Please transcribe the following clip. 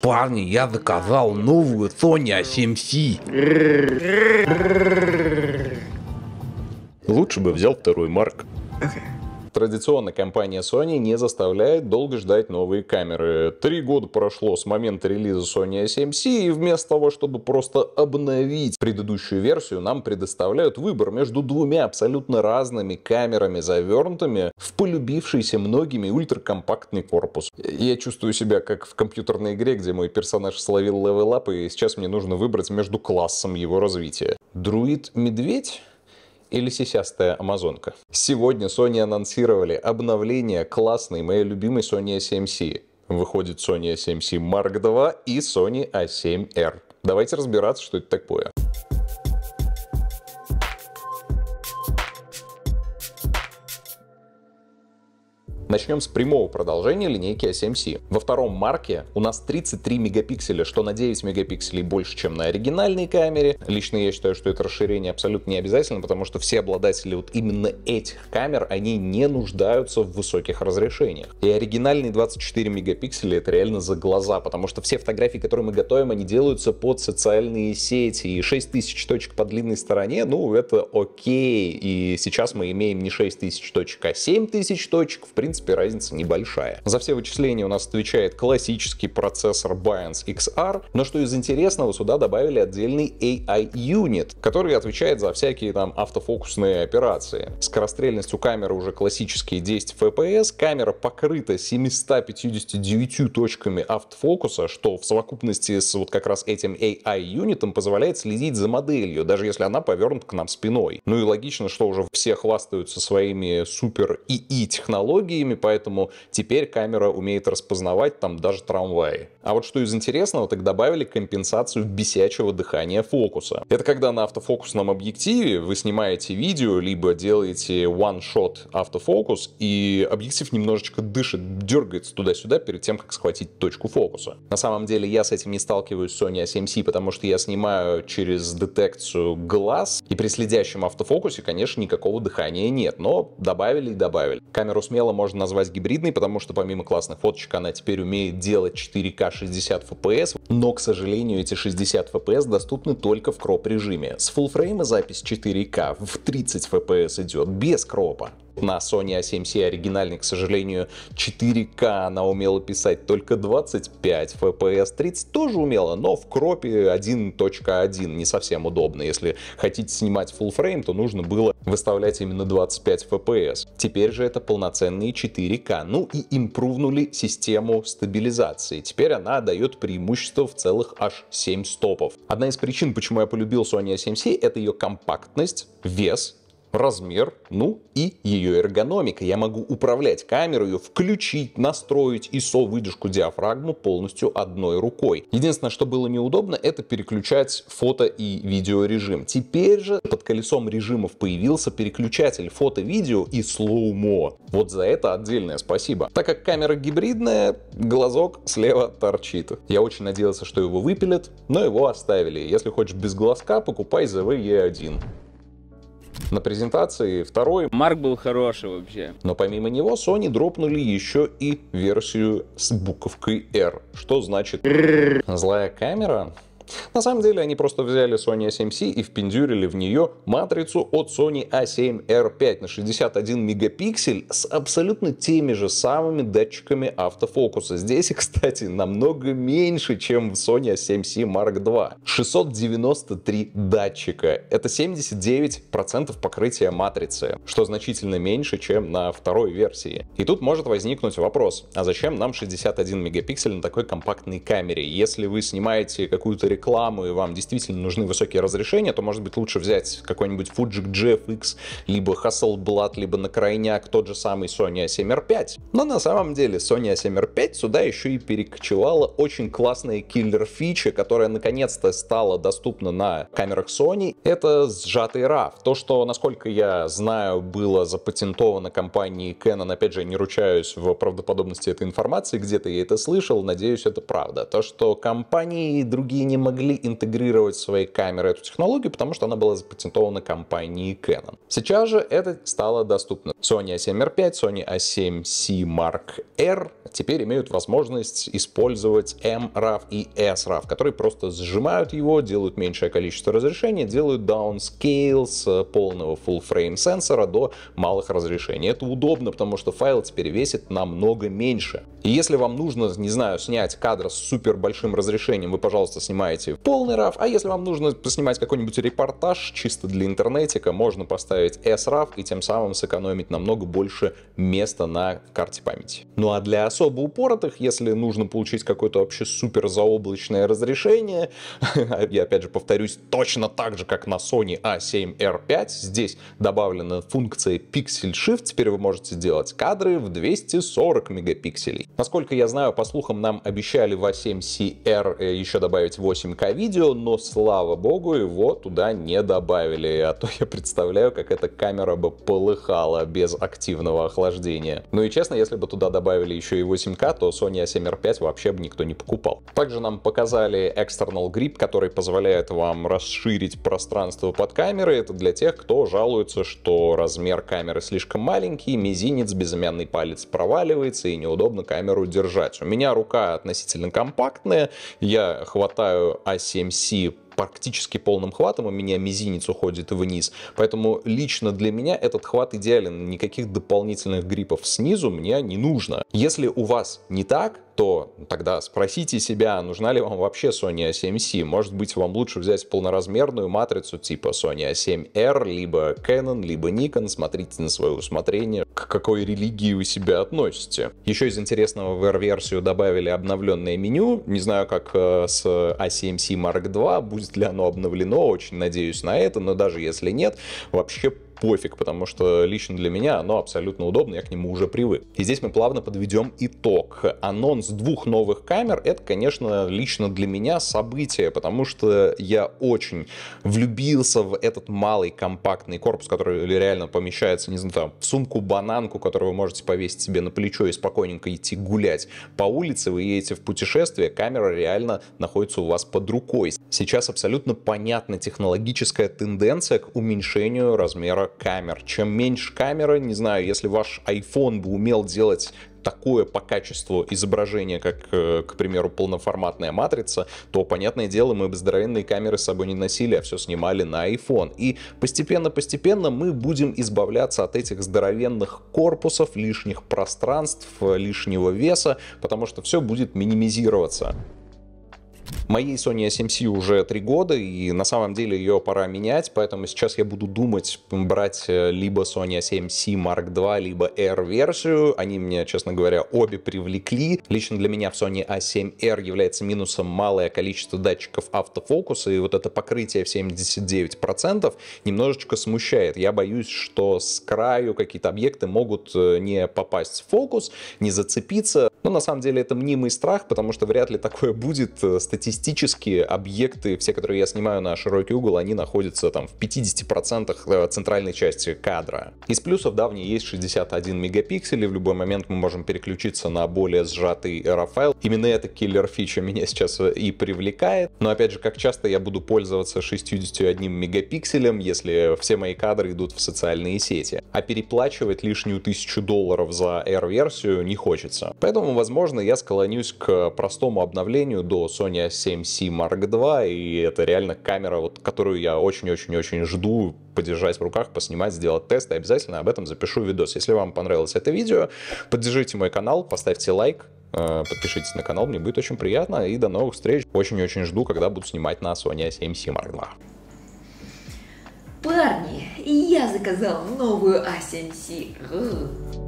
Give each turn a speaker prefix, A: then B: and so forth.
A: Парни, я заказал новую Sony A7C. Лучше бы взял второй Марк. Okay. Традиционно компания Sony не заставляет долго ждать новые камеры. Три года прошло с момента релиза Sony A7C, и вместо того, чтобы просто обновить предыдущую версию, нам предоставляют выбор между двумя абсолютно разными камерами, завернутыми в полюбившийся многими ультракомпактный корпус. Я чувствую себя как в компьютерной игре, где мой персонаж словил левелап, и сейчас мне нужно выбрать между классом его развития. Друид-медведь? или сисястая амазонка. Сегодня Sony анонсировали обновление классной, моей любимой Sony A7C. Выходит Sony A7C Mark II и Sony A7R. Давайте разбираться, что это такое. Начнем с прямого продолжения линейки A7C. Во втором марке у нас 33 мегапикселя, что на 9 мегапикселей больше, чем на оригинальной камере. Лично я считаю, что это расширение абсолютно не обязательно, потому что все обладатели вот именно этих камер, они не нуждаются в высоких разрешениях. И оригинальные 24 мегапикселя это реально за глаза, потому что все фотографии, которые мы готовим, они делаются под социальные сети. И 6000 точек по длинной стороне, ну это окей. И сейчас мы имеем не 6000 точек, а 7000 точек. В принципе, принципе, разница небольшая. За все вычисления у нас отвечает классический процессор Bions XR, но что из интересного, сюда добавили отдельный AI-юнит, который отвечает за всякие там автофокусные операции. Скорострельность у камеры уже классические 10 FPS, камера покрыта 759 точками автофокуса, что в совокупности с вот как раз этим AI-юнитом позволяет следить за моделью, даже если она повернута к нам спиной. Ну и логично, что уже все хвастаются своими супер ИИ-технологиями, другими, поэтому теперь камера умеет распознавать там даже трамваи. А вот что из интересного, так добавили компенсацию бесячего дыхания фокуса. Это когда на автофокусном объективе вы снимаете видео, либо делаете one-shot автофокус, и объектив немножечко дышит, дергается туда-сюда перед тем, как схватить точку фокуса. На самом деле я с этим не сталкиваюсь с Sony A7C, потому что я снимаю через детекцию глаз, и при следящем автофокусе, конечно, никакого дыхания нет, но добавили и добавили. Камеру смело можно назвать гибридной, потому что помимо классных фоточек она теперь умеет делать 4К 60 FPS, но, к сожалению, эти 60 FPS доступны только в кроп режиме. С фулфрейма запись 4К в 30 FPS идет без кропа на Sony A7C оригинальный, к сожалению, 4К она умела писать только 25 FPS, 30 тоже умела, но в кропе 1.1 не совсем удобно. Если хотите снимать full frame, то нужно было выставлять именно 25 FPS. Теперь же это полноценные 4К. Ну и импровнули систему стабилизации. Теперь она дает преимущество в целых аж 7 стопов. Одна из причин, почему я полюбил Sony A7C, это ее компактность, вес размер, ну и ее эргономика. Я могу управлять камерой, ее включить, настроить ISO, выдержку, диафрагму полностью одной рукой. Единственное, что было неудобно, это переключать фото и видеорежим. Теперь же под колесом режимов появился переключатель фото-видео и слоумо. Вот за это отдельное спасибо. Так как камера гибридная, глазок слева торчит. Я очень надеялся, что его выпилят, но его оставили. Если хочешь без глазка, покупай ZV-E1 на презентации. Второй... Марк был хороший вообще. Но помимо него Sony дропнули еще и версию с буковкой R. Что значит злая камера? На самом деле они просто взяли Sony A7C и впендюрили в нее матрицу от Sony A7R5 на 61 мегапиксель с абсолютно теми же самыми датчиками автофокуса. Здесь, кстати, намного меньше, чем в Sony A7C Mark II. 693 датчика. Это 79% покрытия матрицы, что значительно меньше, чем на второй версии. И тут может возникнуть вопрос, а зачем нам 61 мегапиксель на такой компактной камере? Если вы снимаете какую-то рекламу, Рекламу и вам действительно нужны высокие разрешения, то, может быть, лучше взять какой-нибудь Fuji GFX, либо Hasselblad, либо на крайняк тот же самый Sony A7R5. Но на самом деле Sony A7R5 сюда еще и перекочевала очень классная киллер-фича, которая наконец-то стала доступна на камерах Sony. Это сжатый RAW. То, что, насколько я знаю, было запатентовано компанией Canon, опять же, не ручаюсь в правдоподобности этой информации, где-то я это слышал, надеюсь, это правда. То, что компании другие не могли интегрировать в свои камеры эту технологию, потому что она была запатентована компанией Canon. Сейчас же это стало доступно. Sony A7R5, Sony A7C Mark R теперь имеют возможность использовать m и s которые просто сжимают его, делают меньшее количество разрешения, делают downscale с э, полного full-frame сенсора до малых разрешений. Это удобно, потому что файл теперь весит намного меньше. И если вам нужно, не знаю, снять кадр с супер большим разрешением, вы, пожалуйста, снимаете снимаете полный RAW, а если вам нужно снимать какой-нибудь репортаж чисто для интернетика, можно поставить s SRAV и тем самым сэкономить намного больше места на карте памяти. Ну а для особо упоротых, если нужно получить какое-то вообще супер заоблачное разрешение, я опять же повторюсь, точно так же, как на Sony A7R5, здесь добавлена функция Pixel Shift, теперь вы можете делать кадры в 240 мегапикселей. Насколько я знаю, по слухам нам обещали в A7CR э, еще добавить 8 шинка-видео, но, слава богу, его туда не добавили, а то я представляю, как эта камера бы полыхала без активного охлаждения. Ну и честно, если бы туда добавили еще и 8К, то Sony A7R5 вообще бы никто не покупал. Также нам показали External Grip, который позволяет вам расширить пространство под камерой. Это для тех, кто жалуется, что размер камеры слишком маленький, мизинец, безымянный палец проваливается и неудобно камеру держать. У меня рука относительно компактная, я хватаю врубаю A7C практически полным хватом, у меня мизинец уходит вниз. Поэтому лично для меня этот хват идеален. Никаких дополнительных гриппов снизу мне не нужно. Если у вас не так, то тогда спросите себя, нужна ли вам вообще Sony A7C. Может быть, вам лучше взять полноразмерную матрицу типа Sony A7R, либо Canon, либо Nikon. Смотрите на свое усмотрение, к какой религии вы себя относите. Еще из интересного в R-версию добавили обновленное меню. Не знаю, как э, с A7C Mark II, будет ли оно обновлено, очень надеюсь на это, но даже если нет, вообще пофиг, потому что лично для меня оно абсолютно удобно, я к нему уже привык. И здесь мы плавно подведем итог. Анонс двух новых камер — это, конечно, лично для меня событие, потому что я очень влюбился в этот малый компактный корпус, который реально помещается, не знаю, там, в сумку-бананку, которую вы можете повесить себе на плечо и спокойненько идти гулять по улице, вы едете в путешествие, камера реально находится у вас под рукой. Сейчас абсолютно понятна технологическая тенденция к уменьшению размера камер. Чем меньше камеры, не знаю, если ваш iPhone бы умел делать такое по качеству изображения, как, э, к примеру, полноформатная матрица, то, понятное дело, мы бы здоровенные камеры с собой не носили, а все снимали на iPhone. И постепенно-постепенно мы будем избавляться от этих здоровенных корпусов, лишних пространств, э, лишнего веса, потому что все будет минимизироваться. Моей Sony A7C уже три года, и на самом деле ее пора менять, поэтому сейчас я буду думать, брать э, либо Sony A7C Mark II, либо R-версию. Они мне, честно говоря, обе привлекли. Лично для меня в Sony A7R является минусом малое количество датчиков автофокуса, и вот это покрытие в 79% немножечко смущает. Я боюсь, что с краю какие-то объекты могут э, не попасть в фокус, не зацепиться. Но на самом деле это мнимый страх, потому что вряд ли такое будет с э, статистически объекты, все, которые я снимаю на широкий угол, они находятся там в 50% э, центральной части кадра. Из плюсов, да, в ней есть 61 мегапиксель, и в любой момент мы можем переключиться на более сжатый RAW файл. Именно эта киллер фича меня сейчас э, и привлекает. Но опять же, как часто я буду пользоваться 61 мегапикселем, если все мои кадры идут в социальные сети. А переплачивать лишнюю тысячу долларов за R-версию не хочется. Поэтому, возможно, я склонюсь к простому обновлению до Sony A7C Mark II, и это реально камера, вот, которую я очень-очень-очень жду подержать в руках, поснимать, сделать тест, и обязательно об этом запишу видос. Если вам понравилось это видео, поддержите мой канал, поставьте лайк, подпишитесь на канал, мне будет очень приятно, и до новых встреч. Очень-очень жду, когда буду снимать на Sony A7C Mark II. Парни, я заказал новую A7C.